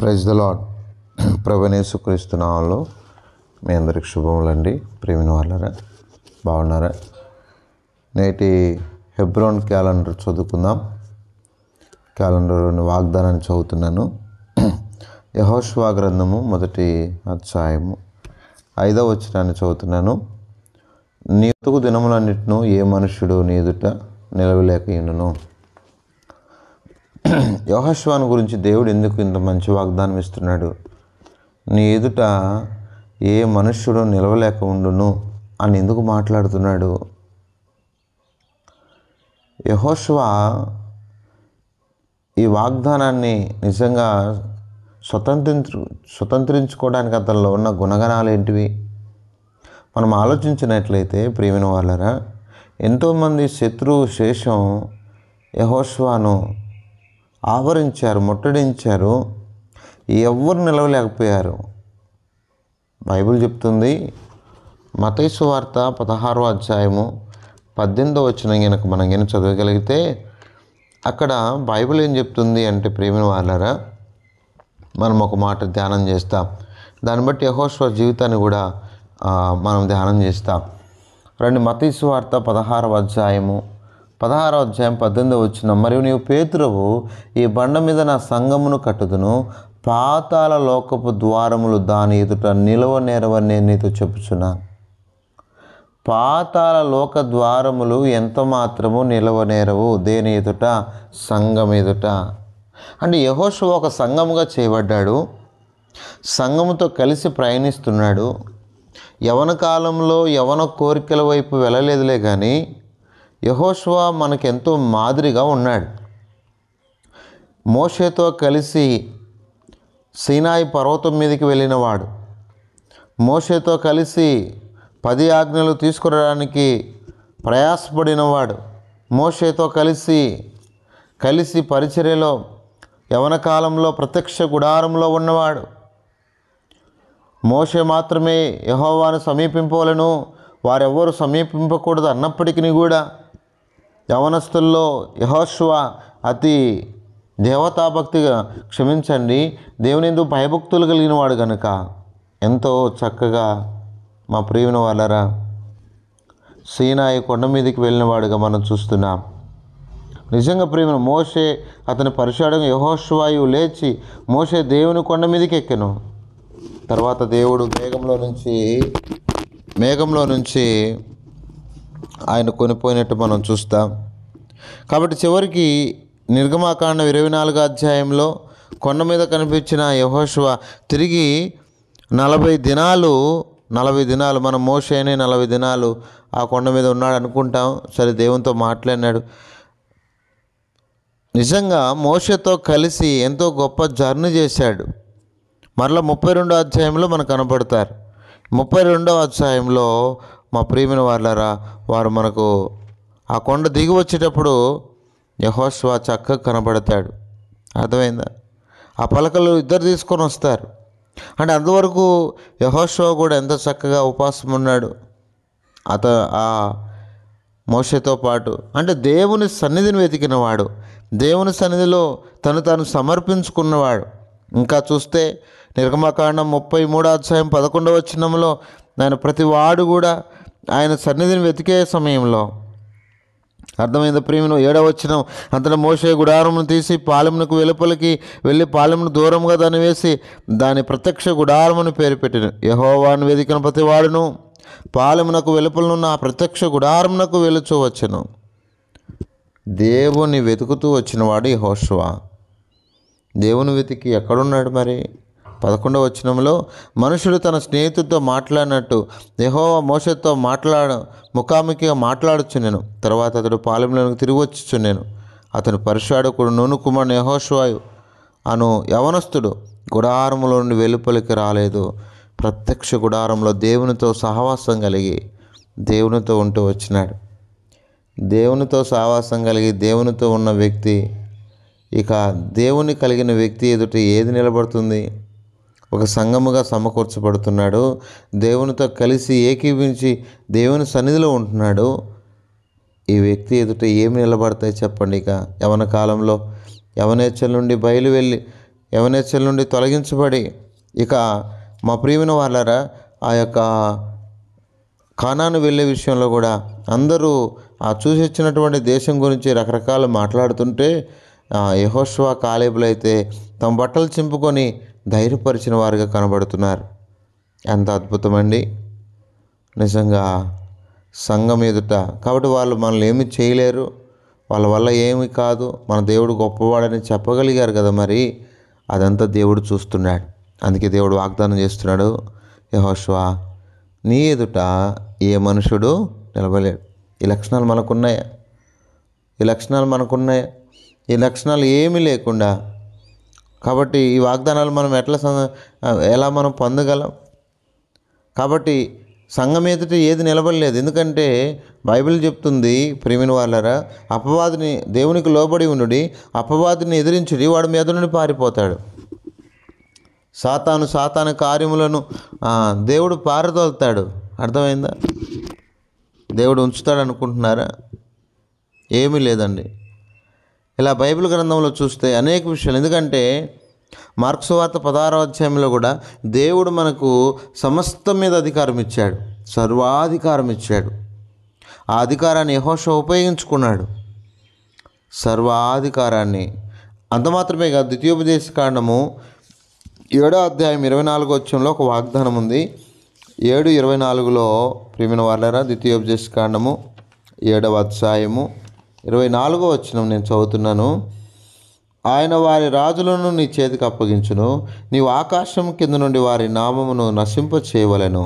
praise the lord ప్రవణేశుక్రీస్తు నామంలో మీ అందరికి శుభములండి ప్రేమిన వాళ్ళరా బాగున్నారా నేటి హెబ్రోన్ క్యాలెండర్ చదువుకుందాం క్యాలెండర్లోని వాగ్దానాన్ని చదువుతున్నాను యహోష్వా గ్రంథము మొదటి అధ్యాయము ఐదవ వచ్చినాన్ని చదువుతున్నాను నీ దినములన్నిటిను ఏ మనుష్యుడు నీ ఎదుట నిలవలేక యోహశ్వాన్ గురించి దేవుడు ఎందుకు ఇంత మంచి వాగ్దానం ఇస్తున్నాడు నీ ఎదుట ఏ మనుష్యుడు నిలవలేక ఉండును అని ఎందుకు మాట్లాడుతున్నాడు యహోష్వా ఈ వాగ్దానాన్ని నిజంగా స్వతంత్రించు స్వతంత్రించుకోవడానికి అతనిలో ఉన్న గుణగణాలు ఏంటివి మనం ఆలోచించినట్లయితే ప్రేమిన వాళ్ళరా ఎంతోమంది శత్రువు శేషం యహోష్వాను ఆవరించారు ముట్టడించారు ఎవ్వరు నిలవలేకపోయారు బైబిల్ చెప్తుంది మతైసు వార్త పదహారవ అధ్యాయము పద్దెనిమిదవ వచ్చిన కనుక మనం కనుక చదవగలిగితే అక్కడ బైబిల్ ఏం చెప్తుంది అంటే ప్రేమిన వాళ్ళారా మనం ఒక మాట ధ్యానం చేస్తాం దాన్ని బట్టి యహోశ్వ జీవితాన్ని కూడా మనం ధ్యానం చేస్తాం రెండు మతీసు వార్త పదహారవ అధ్యాయము పదహారో అధ్యాయం పద్దెనిమిది వచ్చిన మరియు నీవు పేతురవు ఈ బండ మీద నా సంగమును కట్టుదును పాతాల లోకపు ద్వారములు దాని ఎదుట నిలవ నేరవని నేను నీతో చెప్పుచున్నా పాతాల లోక ద్వారములు ఎంత మాత్రము నిలవ నేరవు దేని ఎదుట సంఘం ఎదుట అంటే యహోషు ఒక సంఘముగా చేయబడ్డాడు సంఘముతో కలిసి ప్రయాణిస్తున్నాడు యవన కాలంలో యవన కోరికల వైపు వెళ్ళలేదులే కానీ యహోష్వా మనకెంతో మాదిరిగా ఉన్నాడు మోషేతో కలిసి సీనాయి పర్వతం మీదకి వెళ్ళినవాడు మోషేతో కలిసి పది ఆజ్ఞలు తీసుకురావడానికి ప్రయాసపడినవాడు మోషేతో కలిసి కలిసి పరిచర్యలో యవన కాలంలో ప్రత్యక్ష గుడారంలో ఉన్నవాడు మోషే మాత్రమే యహోవాను సమీపింపవలను వారెవ్వరు సమీపింపకూడదు అన్నప్పటికీ కూడా యవనస్తుల్లో యహోశ్వ అతి దేవతాభక్తిగా క్షమించండి దేవుని ఎందుకు భయభక్తులు కలిగిన వాడు కనుక ఎంతో చక్కగా మా ప్రియుని వాళ్ళరా సీనాయి కొండ మీదకి వెళ్ళిన వాడుగా మనం చూస్తున్నాం నిజంగా ప్రేమను మోసే అతని పరిశాడం యహోశ్వాయు లేచి మోసే దేవుని కొండ మీదకి ఎక్కను తర్వాత దేవుడు మేఘంలో నుంచి మేఘంలో నుంచి ఆయన కొనిపోయినట్టు మనం చూస్తాం కాబట్టి చివరికి నిర్గమాకాండ ఇరవై నాలుగు అధ్యాయంలో కొండ మీద కనిపించిన యహోశివ తిరిగి నలభై దినాలు నలభై దినాలు మన అయిన నలభై దినాలు ఆ కొండ మీద ఉన్నాడు అనుకుంటాం సరే దేవునితో మాట్లాడినాడు నిజంగా మోషతో కలిసి ఎంతో గొప్ప జర్నీ చేశాడు మరలా ముప్పై రెండో అధ్యాయంలో మనకు కనపడతారు ముప్పై రెండో అధ్యాయంలో మా ప్రియమైన వాళ్ళారా వారు మనకు ఆ కొండ దిగి వచ్చేటప్పుడు యహోస్వా చక్కగా కనబడతాడు అర్థమైందా ఆ పలకలు ఇద్దరు తీసుకొని వస్తారు అంటే అంతవరకు యహోస్వా కూడా ఎంత చక్కగా ఉపాసం ఉన్నాడు అత ఆ మోసతో పాటు అంటే దేవుని సన్నిధిని వెతికినవాడు దేవుని సన్నిధిలో తను తాను సమర్పించుకున్నవాడు ఇంకా చూస్తే నిర్గమకాండం ముప్పై మూడో అధ్యాయం పదకొండవ చిన్నంలో ఆయన వాడు కూడా ఆయన సన్నిధిని వెతికే సమయంలో అర్థమైంది ప్రేమను ఏడవచ్చిన అంతటా మోసే గుడారమును తీసి పాలెమునకు వెలుపలికి వెళ్ళి పాలెమును దూరంగా దాన్ని వేసి దాని ప్రత్యక్ష గుడారమును పేరు పెట్టిన యహోవాను వెతికిన ప్రతివాడును పాలెమునకు వెలుపలనున్న ఆ ప్రత్యక్ష గుడారమునకు వెలుచూ దేవుని వెతుకుతూ వచ్చినవాడు యహోశువ దేవుని వెతికి ఎక్కడున్నాడు మరి పదకొండవ వచనంలో మనుషుడు తన స్నేహితుడితో మాట్లాడినట్టు యహోవ మోసతో మాట్లాడ ముఖాముఖిగా మాట్లాడుచున్నాను తర్వాత అతడు పాలెంలోనికి తిరిగి వచ్చుచున్నాను అతను పరిశాడకుడు నూను కుమారుడు యహోష్వాయు అను యవనస్తుడు గుడారంలో నుండి వెలుపలికి రాలేదు ప్రత్యక్ష గుడారంలో దేవునితో సహవాసం కలిగి దేవునితో ఉంటూ వచ్చినాడు దేవునితో సహవాసం కలిగి దేవునితో ఉన్న వ్యక్తి ఇక దేవుని కలిగిన వ్యక్తి ఎదుట ఏది నిలబడుతుంది ఒక సంఘముగా సమకూర్చబడుతున్నాడు దేవునితో కలిసి ఏకీభించి దేవుని సన్నిధిలో ఉంటున్నాడు ఈ వ్యక్తి ఎదుట ఏమి నిలబడతాయి చెప్పండి ఇక యవన కాలంలో యవనేచ్చల నుండి బయలు వెళ్ళి యవనేచ్చల నుండి తొలగించబడి ఇక మా ప్రియమైన వాళ్ళరా ఆ యొక్క కానాను వెళ్ళే విషయంలో కూడా అందరూ ఆ చూసి వచ్చినటువంటి దేశం గురించి రకరకాలు మాట్లాడుతుంటే యహోష్వా కాలేబులైతే తమ బట్టలు చింపుకొని ధైర్యపరిచిన వారిగా కనబడుతున్నారు ఎంత అద్భుతమండి నిజంగా సంఘం ఎదుట కాబట్టి వాళ్ళు మనల్ని ఏమి చేయలేరు వాళ్ళ వల్ల ఏమి కాదు మన దేవుడు గొప్పవాడని చెప్పగలిగారు కదా మరి అదంతా దేవుడు చూస్తున్నాడు అందుకే దేవుడు వాగ్దానం చేస్తున్నాడు యహోష్వా నీ ఎదుట ఏ మనుషుడు నిలబలేడు ఈ లక్షణాలు మనకున్నాయా ఈ లక్షణాలు మనకున్నాయా ఈ లక్షణాలు ఏమీ లేకుండా కాబట్టి ఈ వాగ్దానాలు మనం ఎట్లా ఎలా మనం పొందగలం కాబట్టి సంఘం ఎదుటి ఏది నిలబడలేదు ఎందుకంటే బైబిల్ చెప్తుంది ప్రేమిని వాళ్ళరా అపవాదిని దేవునికి లోబడి ఉండుడి అపవాదిని ఎదిరించుడి వాడి మీద నుండి పారిపోతాడు సాతాను సాతాను కార్యములను దేవుడు పారదోలుతాడు అర్థమైందా దేవుడు ఉంచుతాడు అనుకుంటున్నారా ఏమీ లేదండి ఇలా బైబిల్ గ్రంథంలో చూస్తే అనేక విషయాలు ఎందుకంటే మార్క్సు వార్త పదహారో అధ్యాయంలో కూడా దేవుడు మనకు సమస్తం మీద అధికారం ఇచ్చాడు సర్వాధికారం ఇచ్చాడు ఆ అధికారాన్ని యహోష ఉపయోగించుకున్నాడు సర్వాధికారాన్ని అంత కాదు ద్వితీయోపదేశ కాండము ఏడో అధ్యాయం ఇరవై నాలుగో వచ్చంలో ఒక వాగ్దానం ఉంది ఏడు ఇరవై నాలుగులో ప్రేమిన వాళ్ళరా ద్వితీయోపదేశ కాండము ఏడవ అధ్యాయము ఇరవై నాలుగో వచ్చిన నేను చదువుతున్నాను ఆయన వారి రాజులను నీ చేతికి అప్పగించును నీవు ఆకాశం కింద నుండి వారి నామమును నశింప చేయవలను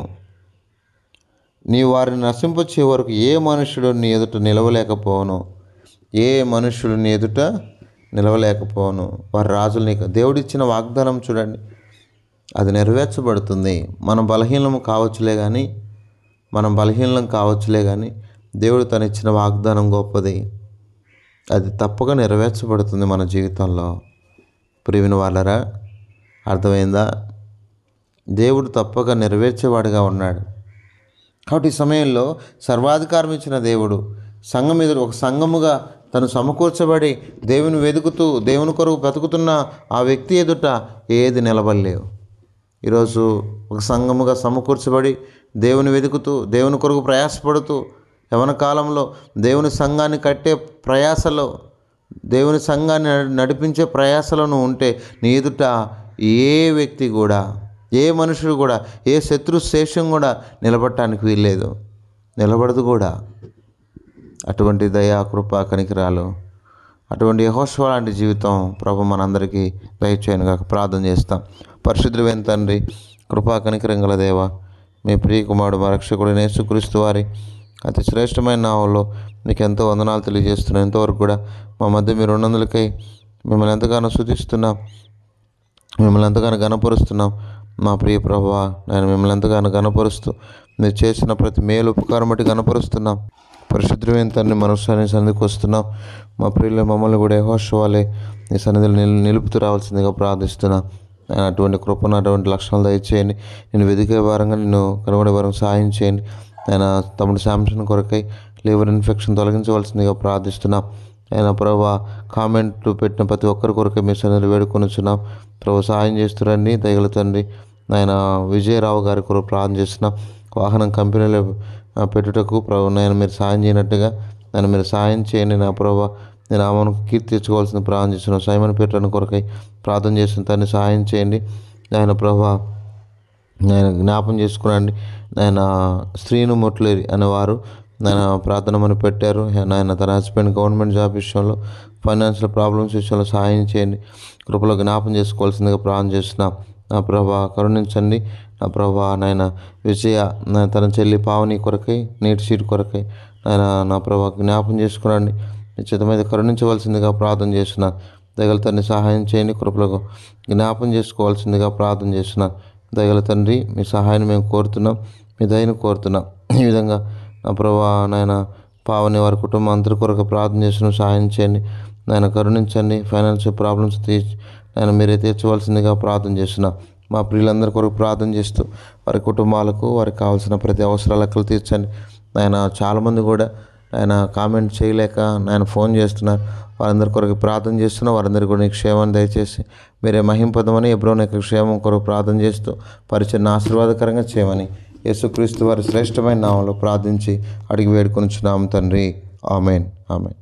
నీ వారిని నశింప చే వరకు ఏ మనుషుడు నీ ఎదుట నిలవలేకపోను ఏ మనుషుడు నీ ఎదుట నిలవలేకపోను వారి రాజులు నీకు దేవుడిచ్చిన వాగ్దానం చూడండి అది నెరవేర్చబడుతుంది మనం బలహీనం కావచ్చులే కానీ మనం బలహీనం కావచ్చులే కానీ దేవుడు తను ఇచ్చిన వాగ్దానం గొప్పది అది తప్పక నెరవేర్చబడుతుంది మన జీవితంలో ప్రియుని వాళ్ళరా అర్థమైందా దేవుడు తప్పక నెరవేర్చేవాడుగా ఉన్నాడు కాబట్టి ఈ సమయంలో సర్వాధికారం ఇచ్చిన దేవుడు సంఘం ఎదురు ఒక సంఘముగా తను సమకూర్చబడి దేవుని వెతుకుతూ దేవుని కొరకు బ్రతుకుతున్న ఆ వ్యక్తి ఎదుట ఏది నిలబడలేవు ఈరోజు ఒక సంఘముగా సమకూర్చబడి దేవుని వెతుకుతూ దేవుని కొరకు ప్రయాసపడుతూ యవన కాలంలో దేవుని సంఘాన్ని కట్టే ప్రయాసలో దేవుని సంఘాన్ని నడిపించే ప్రయాసలను ఉంటే నీ ఎదుట ఏ వ్యక్తి కూడా ఏ మనుషుడు కూడా ఏ శత్రు శేషం కూడా నిలబడటానికి వీల్లేదు నిలబడదు కూడా అటువంటి దయా కృప కనికిరాలు అటువంటి యహోత్సవ లాంటి జీవితం ప్రభు మనందరికీ దయచేయను కాక ప్రార్థన చేస్తాం పరిశుద్ధులైన తండ్రి కృపా కనికరంగల దేవ మీ ప్రియకుమారుడు మా రక్షకుడు నేసుక్రీస్తు వారి అతి శ్రేష్టమైన నావల్లో మీకు ఎంతో వందనాలు తెలియజేస్తున్నాను ఇంతవరకు కూడా మా మధ్య మీరు ఉన్నందులకై మిమ్మల్ని ఎంతగానో శుతిస్తున్నాం మిమ్మల్ని ఎంతగానో గనపరుస్తున్నాం మా ప్రియ ప్రభావ నేను మిమ్మల్ని ఎంతగానో గనపరుస్తూ మీరు చేసిన ప్రతి మేలు ఉపకారం బట్టి గనపరుస్తున్నాం పరిశుద్ధమైన తన్ని మనసాన్ని సన్నిధికి వస్తున్నాం మా ప్రియులు మమ్మల్ని కూడా యహోషవాలే నీ సన్నిధిలో నిలు నిలుపుతూ రావాల్సిందిగా ప్రార్థిస్తున్నాం అటువంటి కృపను అటువంటి లక్షణాలు దయచేయండి నేను వెతికే వారంగా నేను కనుగొనే వారం సహాయం చేయండి ఆయన తమ్ముడు శాంసన్ కొరకై లివర్ ఇన్ఫెక్షన్ తొలగించవలసిందిగా ప్రార్థిస్తున్నాం ఆయన ప్రభా కామెంట్లు పెట్టిన ప్రతి ఒక్కరి కొరకే మీ వేడుకొని వచ్చున్నాం ప్రభు సహాయం చేస్తురండి తగిలితండి ఆయన విజయరావు గారి కొరకు ప్రార్థన చేస్తున్నాం వాహనం కంపెనీలో పెట్టుటకు ప్రభు నేను మీరు సాయం చేయనట్టుగా నేను మీరు సాయం చేయండి నా ప్రభు నేను ఆమెను కీర్తి తెచ్చుకోవాల్సింది ప్రార్థన చేస్తున్నాను సైమన్ పెట్టడానికి కొరకై ప్రార్థన చేసిన తన్ని సహాయం చేయండి ఆయన ప్రభా నాయన జ్ఞాపం చేసుకునండి నాయన శ్రీను అనే అనేవారు నాయన ప్రార్థన మనం పెట్టారు నాయన తన హస్బెండ్ గవర్నమెంట్ జాబ్ విషయంలో ఫైనాన్షియల్ ప్రాబ్లమ్స్ విషయంలో సహాయం చేయండి కృపలో జ్ఞాపం చేసుకోవాల్సిందిగా ప్రార్థన చేస్తున్నాం నా ప్రభా కరుణించండి నా ప్రభా నాయన విజయ నా తన చెల్లి పావని కొరకై నీటి సీట్ కొరకై నాయన నా ప్రభా జ్ఞాపం చేసుకునండి నిశ్చితమైతే కరుణించవలసిందిగా ప్రార్థన చేస్తున్నాను తగిలి సహాయం చేయండి కృపలకు జ్ఞాపం చేసుకోవాల్సిందిగా ప్రార్థన చేస్తున్నాను దయగల తండ్రి మీ సహాయాన్ని మేము కోరుతున్నాం మీ దయను కోరుతున్నాం ఈ విధంగా నా ప్రభా నాయన పావని వారి కుటుంబం అందరి కొరకు ప్రార్థన చేసిన సహాయం చేయండి నాయన కరుణించండి ఫైనాన్షియల్ ప్రాబ్లమ్స్ తీర్చి నేను మీరే తీర్చవలసిందిగా ప్రార్థన చేసిన మా ప్రియులందరి కొరకు ప్రార్థన చేస్తూ వారి కుటుంబాలకు వారికి కావాల్సిన ప్రతి అవసరాలకు తీర్చండి ఆయన చాలామంది కూడా ఆయన కామెంట్ చేయలేక నాయన ఫోన్ చేస్తున్నారు వారందరి కొరకు ప్రార్థన చేస్తున్నా వారందరి కొరకు క్షేమాన్ని దయచేసి మీరే మహింపదమని ఎప్పుడో యొక్క క్షేమం కొరకు ప్రార్థన చేస్తూ పరిచయం ఆశీర్వాదకరంగా చేయమని యేసుక్రీస్తు వారి శ్రేష్టమైన నామంలో ప్రార్థించి అడిగి వేడుకొనిచున్నాము తండ్రి ఆమెన్ ఆమెన్